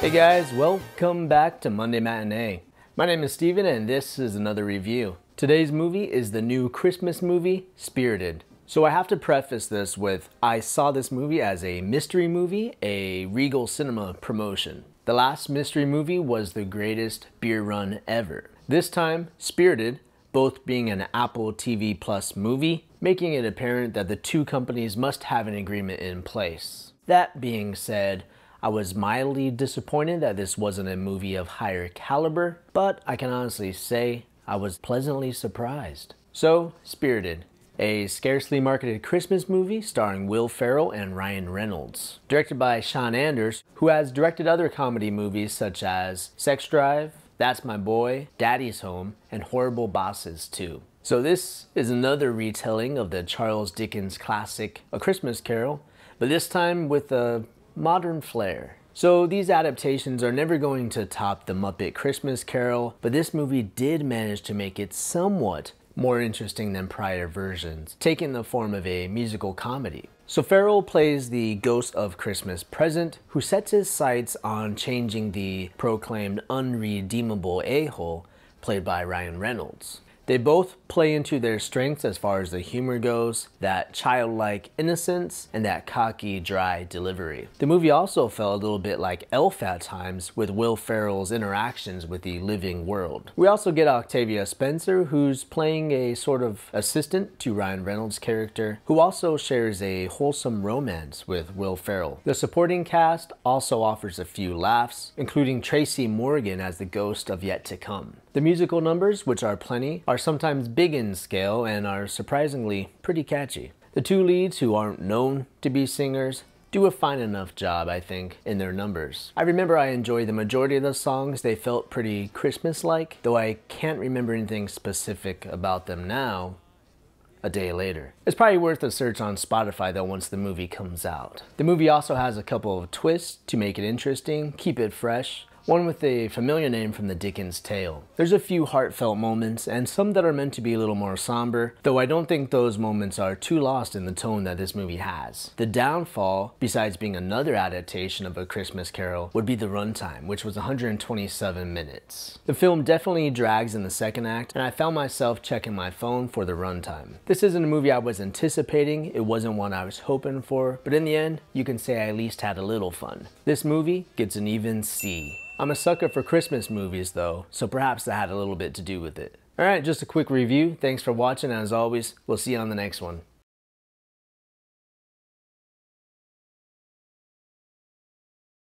Hey guys, welcome back to Monday Matinee. My name is Steven and this is another review. Today's movie is the new Christmas movie, Spirited. So I have to preface this with I saw this movie as a mystery movie, a Regal Cinema promotion. The last mystery movie was the greatest beer run ever. This time, Spirited, both being an Apple TV Plus movie, making it apparent that the two companies must have an agreement in place. That being said, I was mildly disappointed that this wasn't a movie of higher caliber, but I can honestly say I was pleasantly surprised. So, Spirited, a scarcely marketed Christmas movie starring Will Ferrell and Ryan Reynolds. Directed by Sean Anders, who has directed other comedy movies such as Sex Drive, That's My Boy, Daddy's Home, and Horrible Bosses too. So this is another retelling of the Charles Dickens classic A Christmas Carol, but this time with a modern flair. So these adaptations are never going to top The Muppet Christmas Carol, but this movie did manage to make it somewhat more interesting than prior versions, taking the form of a musical comedy. So Farrell plays the Ghost of Christmas Present, who sets his sights on changing the proclaimed unredeemable a-hole, played by Ryan Reynolds. They both play into their strengths as far as the humor goes, that childlike innocence, and that cocky, dry delivery. The movie also felt a little bit like Elf at times with Will Ferrell's interactions with the living world. We also get Octavia Spencer, who's playing a sort of assistant to Ryan Reynolds' character, who also shares a wholesome romance with Will Ferrell. The supporting cast also offers a few laughs, including Tracy Morgan as the ghost of Yet to Come. The musical numbers, which are plenty, are sometimes big in scale and are surprisingly pretty catchy. The two leads, who aren't known to be singers, do a fine enough job, I think, in their numbers. I remember I enjoyed the majority of the songs. They felt pretty Christmas-like, though I can't remember anything specific about them now, a day later. It's probably worth a search on Spotify though once the movie comes out. The movie also has a couple of twists to make it interesting, keep it fresh, one with a familiar name from the Dickens tale. There's a few heartfelt moments and some that are meant to be a little more somber, though I don't think those moments are too lost in the tone that this movie has. The downfall, besides being another adaptation of A Christmas Carol, would be the runtime, which was 127 minutes. The film definitely drags in the second act, and I found myself checking my phone for the runtime. This isn't a movie I was anticipating, it wasn't one I was hoping for, but in the end, you can say I at least had a little fun. This movie gets an even C. I'm a sucker for Christmas movies though, so perhaps that had a little bit to do with it. Alright, just a quick review. Thanks for watching, as always, we'll see you on the next one.